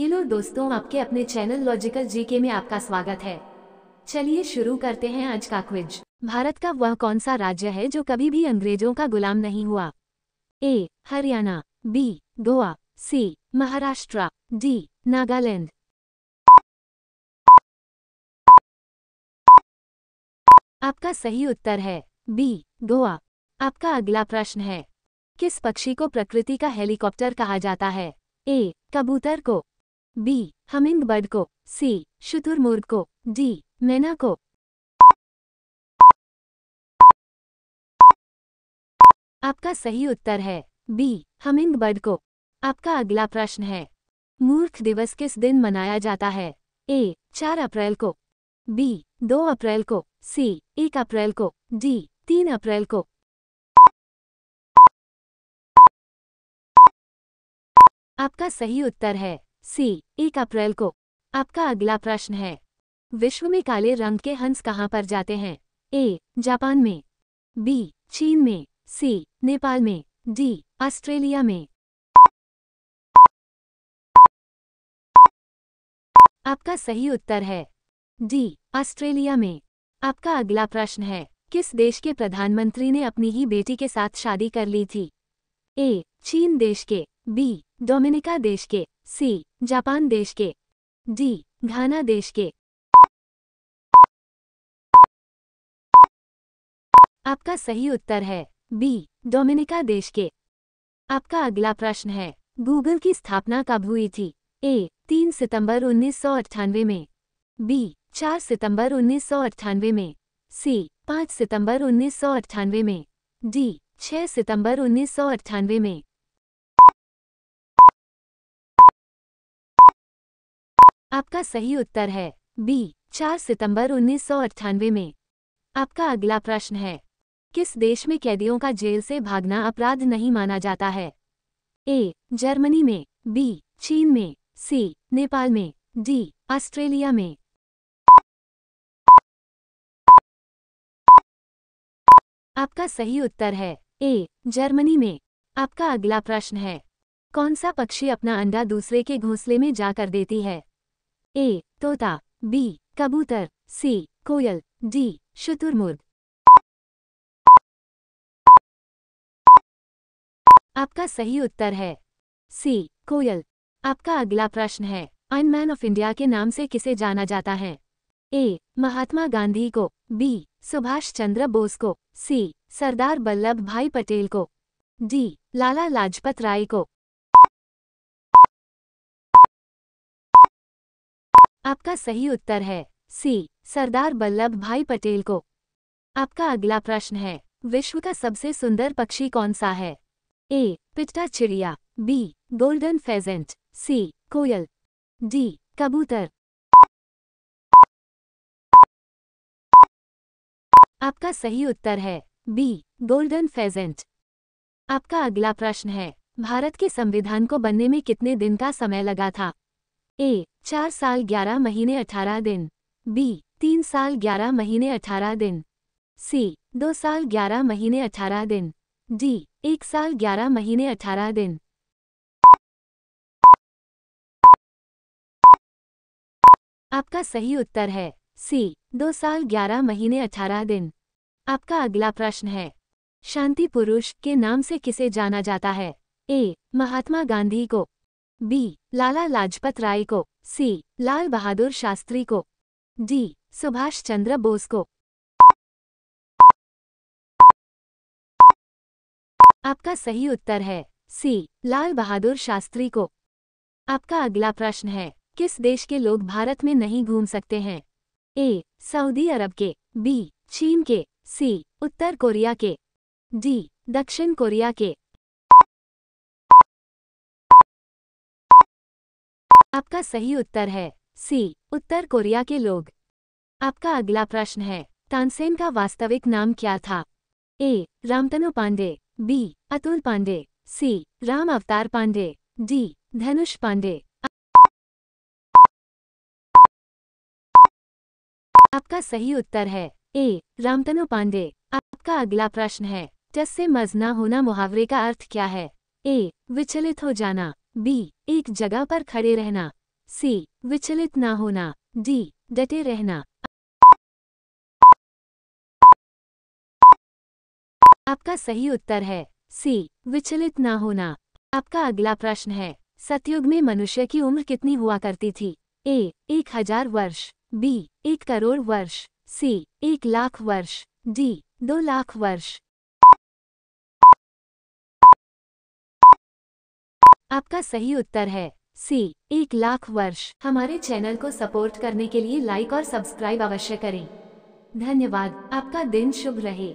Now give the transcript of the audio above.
hello दोस्तों आपके अपने चैनल लॉजिकल जीके में आपका स्वागत है चलिए शुरू करते हैं आज का क्विज भारत का वह कौन सा राज्य है जो कभी भी अंग्रेजों का गुलाम नहीं हुआ A Haryana B Goa C Maharashtra D Nagaland आपका सही उत्तर है बी गोवा आपका अगला प्रश्न है किस पक्षी को प्रकृति का हेलीकॉप्टर कहा जाता है ए कबूतर को बी बर्ड को सी शुतुरमुर्ग को डी मैना को आपका सही उत्तर है बी बर्ड को आपका अगला प्रश्न है मूर्ख दिवस किस दिन मनाया जाता है ए चार अप्रैल को बी दो अप्रैल को सी एक अप्रैल को डी तीन अप्रैल को आपका सही उत्तर है सी एक अप्रैल को आपका अगला प्रश्न है विश्व में काले रंग के हंस कहाँ पर जाते हैं ए जापान में बी चीन में सी नेपाल में डी ऑस्ट्रेलिया में आपका सही उत्तर है डी ऑस्ट्रेलिया में आपका अगला प्रश्न है किस देश के प्रधानमंत्री ने अपनी ही बेटी के साथ शादी कर ली थी ए चीन देश के बी डोमिनिका देश के सी जापान देश के डी घाना देश के आपका सही उत्तर है बी डोमिनिका देश के आपका अगला प्रश्न है गूगल की स्थापना कब हुई थी ए तीन सितंबर उन्नीस में बी चार सितंबर उन्नीस में सी पाँच सितंबर उन्नीस में डी छह सितंबर उन्नीस में आपका सही उत्तर है बी चार सितंबर उन्नीस में आपका अगला प्रश्न है किस देश में कैदियों का जेल से भागना अपराध नहीं माना जाता है ए जर्मनी में बी चीन में सी नेपाल में डी ऑस्ट्रेलिया में आपका सही उत्तर है ए जर्मनी में आपका अगला प्रश्न है कौन सा पक्षी अपना अंडा दूसरे के घोंसले में जाकर देती है ए तोता बी कबूतर सी कोयल डी शुतुरमुर्ग आपका सही उत्तर है सी कोयल आपका अगला प्रश्न है अनमैन ऑफ इंडिया के नाम से किसे जाना जाता है ए महात्मा गांधी को बी सुभाष चंद्र बोस को सी सरदार वल्लभ भाई पटेल को डी लाला लाजपत राय को आपका सही उत्तर है सी सरदार वल्लभ भाई पटेल को आपका अगला प्रश्न है विश्व का सबसे सुंदर पक्षी कौन सा है ए पिट्टा चिड़िया बी गोल्डन फेजेंट सी कोयल डी कबूतर आपका सही उत्तर है बी गोल्डन फेजेंट आपका अगला प्रश्न है भारत के संविधान को बनने में कितने दिन का समय लगा था ए चार साल ग्यारह महीने अठारह दिन बी तीन साल ग्यारह महीने अठारह दिन सी दो साल ग्यारह महीने अठारह दिन डी एक साल ग्यारह महीने अठारह दिन आपका सही उत्तर है सी दो साल ग्यारह महीने अठारह दिन आपका अगला प्रश्न है शांति पुरुष के नाम से किसे जाना जाता है ए महात्मा गांधी को बी लाला लाजपत राय को सी लाल बहादुर शास्त्री को डी सुभाष चंद्र बोस को आपका सही उत्तर है सी लाल बहादुर शास्त्री को आपका अगला प्रश्न है किस देश के लोग भारत में नहीं घूम सकते हैं ए सऊदी अरब के बी चीन के सी उत्तर कोरिया के डी दक्षिण कोरिया के आपका सही उत्तर है सी उत्तर कोरिया के लोग आपका अगला प्रश्न है तानसेन का वास्तविक नाम क्या था A Ramtanu Pandey B Atul Pandey C Ram Avatar Pandey D धनुष पांडे आपका सही उत्तर है ए रामतनु पांडे आपका अगला प्रश्न है टस से मजना होना मुहावरे का अर्थ क्या है ए विचलित हो जाना बी एक जगह पर खड़े रहना सी विचलित ना होना डी डटे रहना आपका सही उत्तर है सी विचलित ना होना आपका अगला प्रश्न है सतयुग में मनुष्य की उम्र कितनी हुआ करती थी ए एक हजार वर्ष बी एक करोड़ वर्ष सी एक लाख वर्ष डी दो लाख वर्ष आपका सही उत्तर है सी एक लाख वर्ष हमारे चैनल को सपोर्ट करने के लिए लाइक और सब्सक्राइब अवश्य करें धन्यवाद आपका दिन शुभ रहे